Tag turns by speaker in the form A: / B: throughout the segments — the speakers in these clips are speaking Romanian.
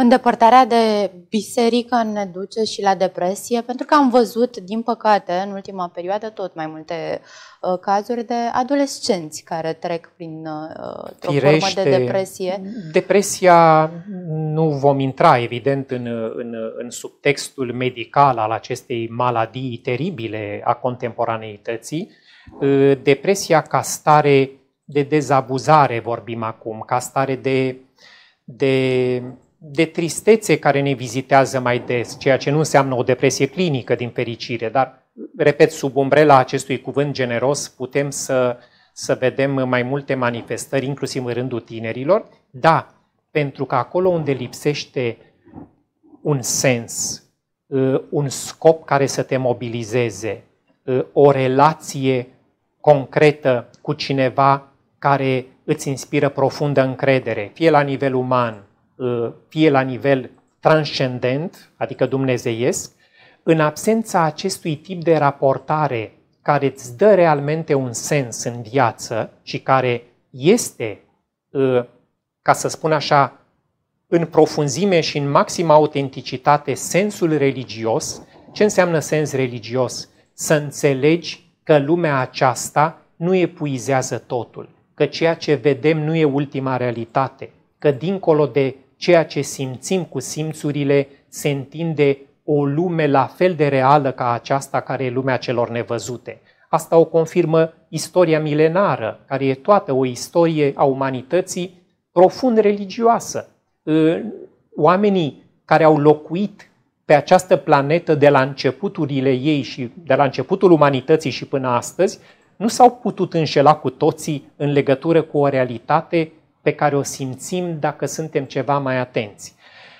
A: Îndepărtarea de biserică ne duce și la depresie, pentru că am văzut, din păcate, în ultima perioadă, tot mai multe uh, cazuri de adolescenți care trec prin uh, o formă de depresie. Depresia nu vom intra, evident, în, în, în subtextul medical al acestei maladii teribile a contemporaneității. Uh, depresia ca stare de dezabuzare vorbim acum, ca stare de, de de tristețe care ne vizitează mai des, ceea ce nu înseamnă o depresie clinică, din fericire, dar, repet, sub umbrela acestui cuvânt generos putem să, să vedem mai multe manifestări, inclusiv în rândul tinerilor. Da, pentru că acolo unde lipsește un sens, uh, un scop care să te mobilizeze, uh, o relație concretă cu cineva care îți inspiră profundă încredere, fie la nivel uman, Uh, fie la nivel transcendent, adică dumnezeiesc, în absența acestui tip de raportare care îți dă realmente un sens în viață și care este, uh, ca să spun așa, în profunzime și în maximă autenticitate sensul religios, ce înseamnă sens religios? Să înțelegi că lumea aceasta nu epuizează totul, că ceea ce vedem nu e ultima realitate, că dincolo de ceea ce simțim cu simțurile se întinde o lume la fel de reală ca aceasta care e lumea celor nevăzute. Asta o confirmă istoria milenară, care e toată o istorie a umanității profund religioasă. Ă, oamenii care au locuit pe această planetă de la începuturile ei și de la începutul umanității și până astăzi, nu s-au putut înșela cu toții în legătură cu o realitate pe care o simțim dacă suntem ceva mai atenți.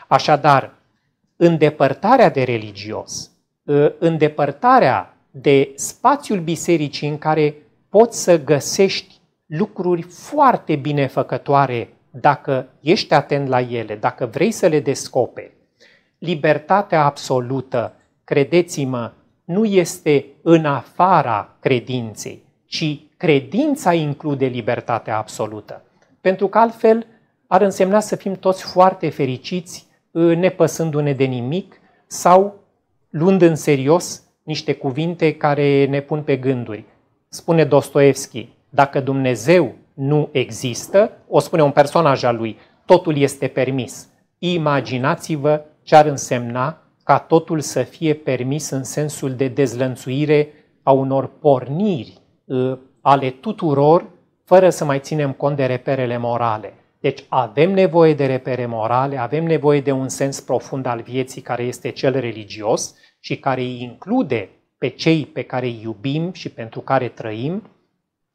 A: Așadar, îndepărtarea de religios, ă, îndepărtarea de spațiul bisericii în care poți să găsești lucruri foarte binefăcătoare dacă ești atent la ele, dacă vrei să le descoperi. Libertatea absolută, credeți-mă, nu este în afara credinței, ci credința include libertatea absolută. Pentru că altfel ar însemna să fim toți foarte fericiți, ă, nepăsându-ne de nimic sau luând în serios niște cuvinte care ne pun pe gânduri. Spune Dostoevski, dacă Dumnezeu nu există, o spune un personaj al lui, totul este permis. Imaginați-vă ce ar însemna ca totul să fie permis în sensul de dezlănțuire a unor porniri ă, ale tuturor fără să mai ținem cont de reperele morale. Deci avem nevoie de repere morale, avem nevoie de un sens profund al vieții care este cel religios și care îi include pe cei pe care îi iubim și pentru care trăim.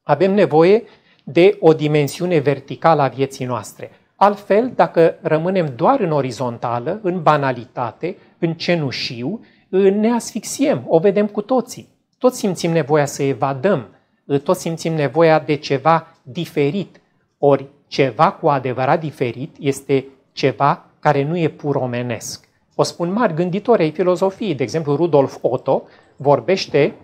A: Avem nevoie de o dimensiune verticală a vieții noastre. Altfel, dacă rămânem doar în orizontală, în banalitate, în cenușiu, ne asfixiem, o vedem cu toții. Toți simțim nevoia să evadăm toți simțim nevoia de ceva diferit. Ori ceva cu adevărat diferit este ceva care nu e pur omenesc. O spun mari gânditori ai filozofiei, de exemplu Rudolf Otto vorbește,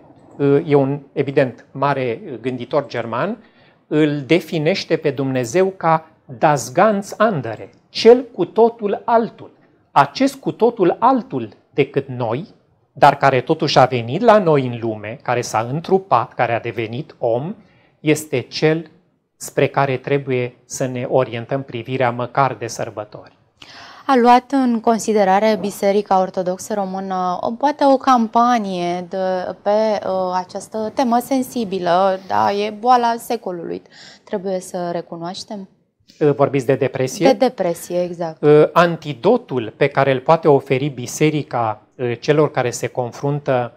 A: e un evident mare gânditor german, îl definește pe Dumnezeu ca das ganz andere, cel cu totul altul. Acest cu totul altul decât noi, dar care totuși a venit la noi în lume, care s-a întrupat, care a devenit om, este cel spre care trebuie să ne orientăm privirea măcar de sărbători. A luat în considerare Biserica Ortodoxă Română poate o campanie de, pe uh, această temă sensibilă, da, e boala secolului, trebuie să recunoaștem? Ă, vorbiți de depresie? De depresie, exact. Ă, antidotul pe care îl poate oferi Biserica Eh, celor care se confruntă,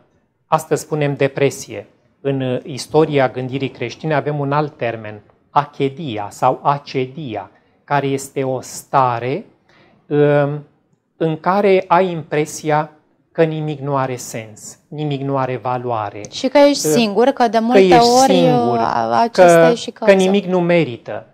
A: astăzi spunem depresie. În eh, istoria gândirii creștine avem un alt termen, achedia sau acedia, care este o stare eh, în care ai impresia că nimic nu are sens, nimic nu are valoare. Și că ești singur, că de multe că ori singur, acesta că, e și cauza. Că nimic nu merită,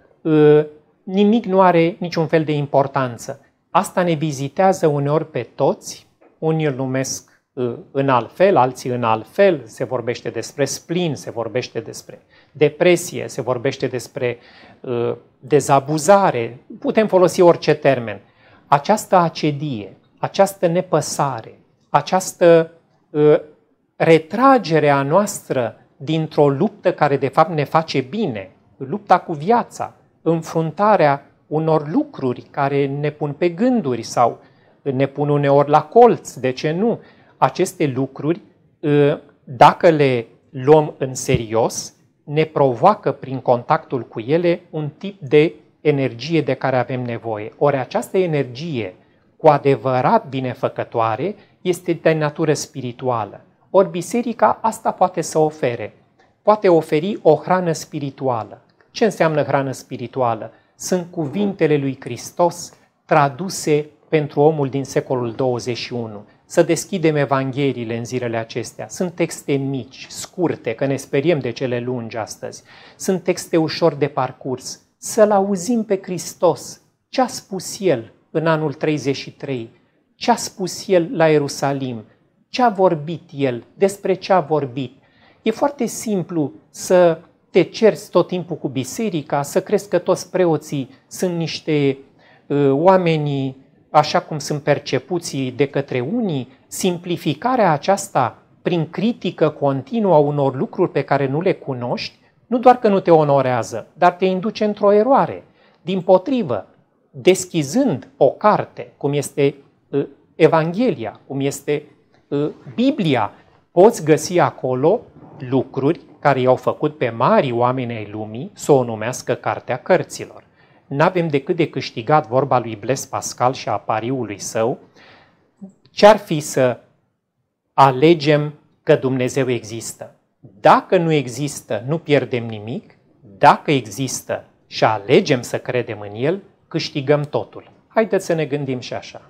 A: nimic nu are niciun fel de importanță. Asta ne vizitează uneori pe toți unii îl numesc uh, în alt fel, alții în alt fel, se vorbește despre splin, se vorbește despre depresie, se vorbește despre uh, dezabuzare, putem folosi orice termen. Această acedie, această nepăsare, această uh, retragere a noastră dintr-o luptă care de fapt ne face bine, lupta cu viața, înfruntarea unor lucruri care ne pun pe gânduri sau ne pun uneori la colț, de ce nu? Aceste lucruri, ă, dacă le luăm în serios, ne provoacă prin contactul cu ele un tip de energie de care avem nevoie. Ori această energie cu adevărat binefăcătoare este de natură spirituală. Ori biserica asta poate să ofere. Poate oferi o hrană spirituală. Ce înseamnă hrană spirituală? Sunt cuvintele lui Hristos traduse pentru omul din secolul 21. Să deschidem evangheliile în zilele acestea. Sunt texte mici, scurte, că ne speriem de cele lungi astăzi. Sunt texte ușor de parcurs. Să-L auzim pe Hristos. Ce a spus El în anul 33? Ce a spus El la Ierusalim? Ce a vorbit El? Despre ce a vorbit? E foarte simplu să te cerți tot timpul cu biserica, să crezi că toți preoții sunt niște uh, oamenii așa cum sunt percepuții de către unii, simplificarea aceasta prin critică continuă a unor lucruri pe care nu le cunoști, nu doar că nu te onorează, dar te induce într-o eroare. Din potrivă, deschizând o carte, cum este uh, Evanghelia, cum este uh, Biblia, poți găsi acolo lucruri care i-au făcut pe mari oameni ai lumii să o numească Cartea Cărților n-avem decât de câștigat vorba lui Blaise Pascal și a pariului său, ce-ar fi să alegem că Dumnezeu există. Dacă nu există, nu pierdem nimic, dacă există și alegem să credem în El, câștigăm totul. Haideți să ne gândim și așa.